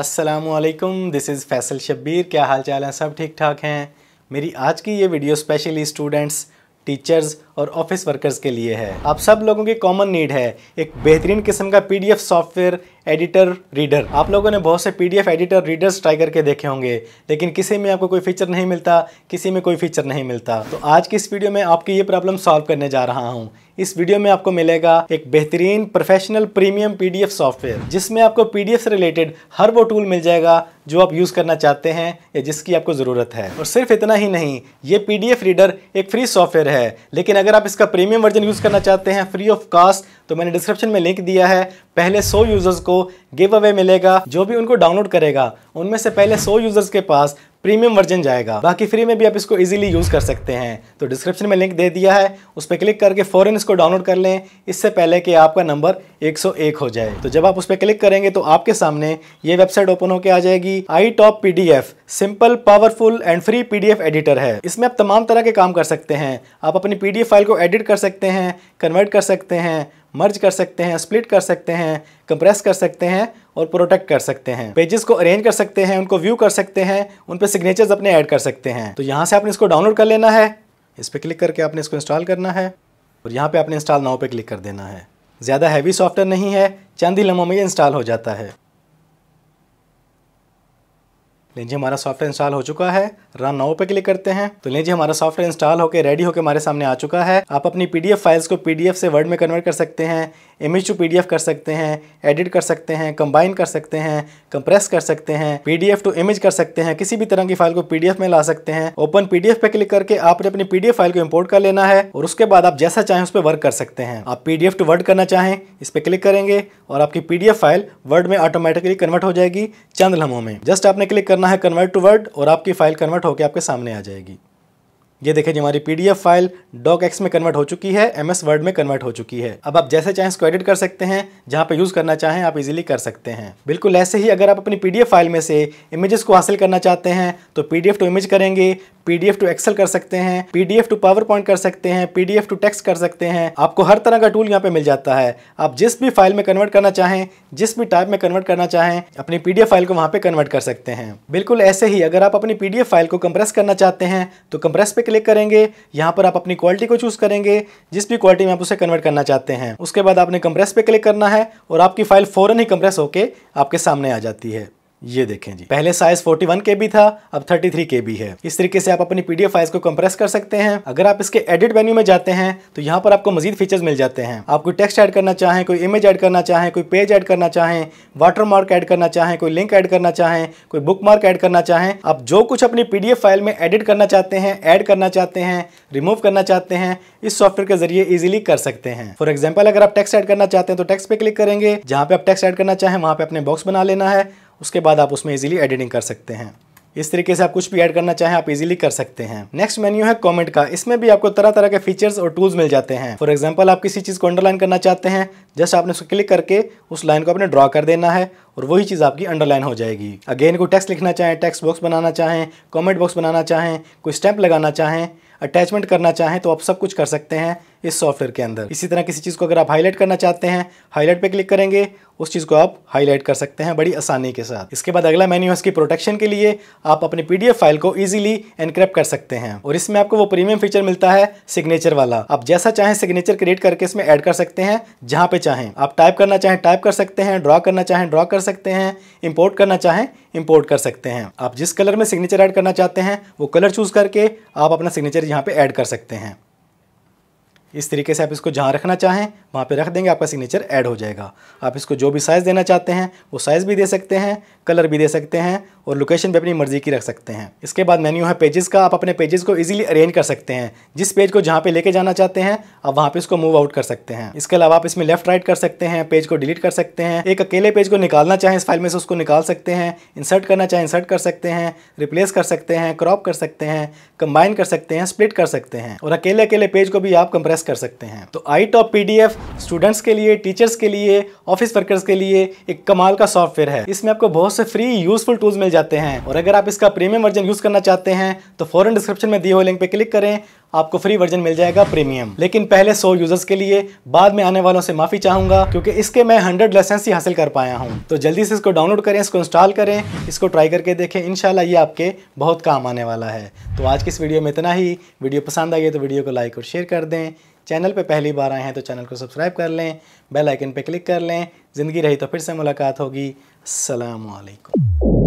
असलकम this is Faisal Shabbir क्या हाल चाल हैं सब ठीक ठाक हैं मेरी आज की ये वीडियो स्पेशली स्टूडेंट्स टीचर्स और ऑफिस वर्कर्स के लिए है आप सब लोगों की कॉमन नीड है एक बेहतरीन किस्म का पीडीएफ सॉफ्टवेयर एडिटर रीडर आप लोगों ने बहुत से पीडीएफ एडिटर रीडर्स ट्राई करके देखे होंगे लेकिन किसी में आपको कोई फीचर नहीं मिलता किसी में कोई फीचर नहीं मिलता तो आज की इस वीडियो में आपकी ये प्रॉब्लम सॉल्व करने जा रहा हूँ इस वीडियो में आपको मिलेगा एक बेहतरीन प्रोफेशनल प्रीमियम पीडीएफ सॉफ्टवेयर जिसमें आपको पीडीएफ से रिलेटेड हर वो टूल मिल जाएगा जो आप यूज़ करना चाहते हैं या जिसकी आपको ज़रूरत है और सिर्फ इतना ही नहीं ये पीडीएफ रीडर एक फ्री सॉफ्टवेयर है लेकिन अगर आप इसका प्रीमियम वर्जन यूज़ करना चाहते हैं फ्री ऑफ कास्ट तो मैंने डिस्क्रिप्शन में लिंक दिया है पहले 100 यूज़र्स को गिव अवे मिलेगा जो भी उनको डाउनलोड करेगा उनमें से पहले 100 यूज़र्स के पास प्रीमियम वर्जन जाएगा बाकी फ्री में भी आप इसको इजीली यूज़ कर सकते हैं तो डिस्क्रिप्शन में लिंक दे दिया है उस पर क्लिक करके फ़ौरन इसको डाउनलोड कर लें इससे पहले कि आपका नंबर 101 हो जाए तो जब आप उस पर क्लिक करेंगे तो आपके सामने ये वेबसाइट ओपन होकर आ जाएगी I top P simple powerful and free PDF editor है इसमें आप तमाम तरह के काम कर सकते हैं आप अपनी पीडीएफ फाइल को एडिट कर सकते हैं कन्वर्ट कर सकते हैं मर्ज कर सकते हैं स्प्लिट कर सकते हैं कंप्रेस कर सकते हैं और प्रोटेक्ट कर सकते हैं पेजेस को अरेंज कर सकते हैं उनको व्यू कर सकते हैं उन पर सिग्नेचर्स अपने ऐड कर सकते हैं तो यहाँ से आपने इसको डाउनलोड कर लेना है इस पर क्लिक करके आपने इसको इंस्टॉल करना है और यहाँ पर आपने इंस्टॉल नाव पर क्लिक कर देना है ज़्यादा हैवी सॉफ्टवेयर नहीं है चंद ही लम्हों में ये इंस्टॉल हो जाता है लेंजी हमारा सॉफ्टवेयर इंस्टॉल हो चुका है रन नाउ पे क्लिक करते हैं तो लेंजी हमारा सॉफ्टवेयर इंस्टॉल होकर रेडी होकर हमारे सामने आ चुका है आप अपनी पीडीएफ फाइल्स को पीडीएफ से वर्ड में कन्वर्ट कर सकते हैं इमेज टू पीडीएफ कर सकते हैं एडिट कर सकते हैं कंबाइन कर सकते हैं कंप्रेस कर सकते हैं पीडीएफ टू इमेज कर सकते हैं किसी भी तरह की फाइल को पीडीएफ में ला सकते हैं ओपन पीडीएफ पे क्लिक करके आपने अपनी पीडीएफ फाइल को इम्पोर्ट कर लेना है और उसके बाद आप जैसा चाहें उस पर वर्क कर सकते हैं आप पीडीएफ टू वर्ड करना चाहें इस पर क्लिक करेंगे और आपकी पीडीएफ फाइल वर्ड में ऑटोमेटिकली कन्वर्ट हो जाएगी चंद लम्हों में जस्ट आपने क्लिक करना करना है कन्वर्ट टू वर्ड और आपकी फ़ाइल कन्वर्ट होकर आपके सामने आ जाएगी ये देखिए जी हमारी पीडीएफ फाइल डॉक एक्स में कन्वर्ट हो चुकी है एमएस वर्ड में कन्वर्ट हो चुकी है अब आप जैसे चाहें इसको एडिट कर सकते हैं जहां पे यूज़ करना चाहें आप इजीली कर सकते हैं बिल्कुल ऐसे ही अगर आप अपनी पीडीएफ फाइल में से इमेजेस को हासिल करना चाहते हैं तो पीडीएफ टू इमेज करेंगे पीडीएफ टू एक्सेल कर सकते हैं पीडीएफ टू पावर पॉइंट कर सकते हैं पीडीएफ टू टेक्स्ट कर सकते हैं आपको हर तरह का टूल यहाँ पे मिल जाता है आप जिस भी फाइल में कन्वर्ट करना चाहें जिस भी टाइप में कन्वर्ट करना चाहें अपनी पीडीएफ फाइल को वहाँ पे कन्वर्ट कर सकते हैं बिल्कुल ऐसे ही अगर आप अपनी पीडीएफ फाइल को कंप्रेस करना चाहते हैं तो कंप्रेस पे क्लिक करेंगे यहाँ पर आप अपनी क्वालिटी को चूज करेंगे जिस भी क्वालिटी में आप उसे कन्वर्ट करना चाहते हैं उसके बाद आपने कंप्रेस पे क्लिक करना है और आपकी फाइल फ़ौरन ही कंप्रेस होकर आपके सामने आ जाती है ये देखें जी पहले साइज 41 के बी था अब 33 के बी है इस तरीके से आप अपनी पीडीएफ फाइल्स को कंप्रेस कर सकते हैं अगर आप इसके एडिट मेन्यू में जाते हैं तो यहाँ पर आपको मजीद फीचर्स मिल जाते हैं आप कोई टेक्स्ट ऐड करना चाहें कोई इमेज ऐड करना चाहें कोई पेज ऐड करना चाहें वाटर मार्क ऐड करना चाहें कोई लिंक ऐड करना चाहें कोई बुक मार्क ऐड करना चाहें आप जो कुछ अपनी पी फाइल में एडिट करना चाहते हैं ऐड करना चाहते हैं रिमूव करना चाहते हैं इस सॉफ्टवेयर के जरिए इजिली कर सकते हैं फॉर एग्जाम्पल अगर आप टेक्स्ट ऐड करना चाहते हैं तो टेक्स्ट पे क्लिक करेंगे जहाँ पे आप टेक्स ऐड करना चाहें वहाँ पे अपने बॉक्स बना लेना है उसके बाद आप उसमें ईजिली एडिटिंग कर सकते हैं इस तरीके से आप कुछ भी ऐड करना चाहें आप इजीली कर सकते हैं नेक्स्ट मेन्यू है कमेंट का इसमें भी आपको तरह तरह के फीचर्स और टूल्स मिल जाते हैं फॉर एग्जांपल आप किसी चीज़ को अंडरलाइन करना चाहते हैं जस्ट आपने उसको क्लिक करके उस लाइन को आपने ड्रॉ कर देना है और वही चीज़ आपकी अंडरलाइन हो जाएगी अगेन कोई टेक्स्ट लिखना चाहें टेक्स्ट बॉक्स बनाना चाहें कॉमेंट बॉक्स बनाना चाहें कोई स्टैंप लगाना चाहें अटैचमेंट करना चाहें तो आप सब कुछ कर सकते हैं इस सॉफ्टवेयर के अंदर इसी तरह किसी चीज़ को अगर आप हाईलाइट करना चाहते हैं हाईलाइट पे क्लिक करेंगे उस चीज़ को आप हाईलाइट कर सकते हैं बड़ी आसानी के साथ इसके बाद अगला मेन्यू है इसकी प्रोटेक्शन के लिए आप अपनी पीडीएफ फाइल को इजीली एनक्रिप्ट कर सकते हैं और इसमें आपको वो प्रीमियम फीचर मिलता है सिग्नेचर वाला आप जैसा चाहें सिग्नेचर क्रिएट करके इसमें ऐड कर सकते हैं जहाँ पे चाहें आप टाइप करना चाहें टाइप कर सकते हैं ड्रॉ करना चाहें ड्रॉ कर सकते हैं इम्पोर्ट करना चाहें इम्पोर्ट कर सकते हैं आप जिस कलर में सिग्नेचर ऐड करना चाहते हैं वो कलर चूज़ करके आप अपना सिग्नेचर यहाँ पे ऐड कर सकते हैं इस तरीके से आप इसको जहाँ रखना चाहें वहाँ पे रख देंगे आपका सिग्नेचर ऐड हो जाएगा आप इसको जो भी साइज़ देना चाहते हैं वो साइज़ भी दे सकते हैं कलर भी दे सकते हैं और लोकेशन भी अपनी मर्ज़ी की रख सकते हैं इसके बाद मेन्यू है पेजेस का आप अपने पेजेस को ईजिली अरेंज कर सकते हैं जिस पेज को जहाँ पे लेके जाना चाहते हैं आप वहाँ पर इसको मूव आउट कर सकते हैं इसके अलावा आप इसमें लेफ्ट राइट कर सकते हैं पेज को डिलीट कर सकते हैं एक अकेले पेज को निकालना चाहें इस फाइल में से उसको निकाल सकते हैं इंसर्ट करना चाहें इंसर्ट कर सकते हैं रिप्लेस कर सकते हैं क्रॉप कर सकते हैं कंबाइन कर सकते हैं स्प्लिट कर सकते हैं और अकेले अकेले पेज को भी आप कंप्रेस एक्सेस कर सकते हैं तो आई टॉप पी स्टूडेंट्स के लिए टीचर्स के लिए ऑफिस वर्कर्स के लिए एक कमाल का सॉफ्टवेयर है इसमें आपको बहुत से फ्री यूजफुल टूल्स मिल जाते हैं और अगर आप इसका प्रीमियम वर्जन यूज करना चाहते हैं तो फॉरन डिस्क्रिप्शन में दिए हुए लिंक पे क्लिक करें आपको फ्री वर्जन मिल जाएगा प्रीमियम लेकिन पहले 100 यूजर्स के लिए बाद में आने वालों से माफी चाहूंगा क्योंकि इसके मैं 100 लाइसेंस ही हासिल कर पाया हूं तो जल्दी से इसको डाउनलोड करें इसको इंस्टॉल करें इसको ट्राई करके देखें इंशाल्लाह ये आपके बहुत काम आने वाला है तो आज की इस वीडियो में इतना ही वीडियो पसंद आई है तो वीडियो को लाइक और शेयर कर दें चैनल पे पहली बार आए हैं तो चैनल को सब्सक्राइब कर लें बेल आइकन पे क्लिक कर लें ज़िंदगी रही तो फिर से मुलाकात होगी अलैक्म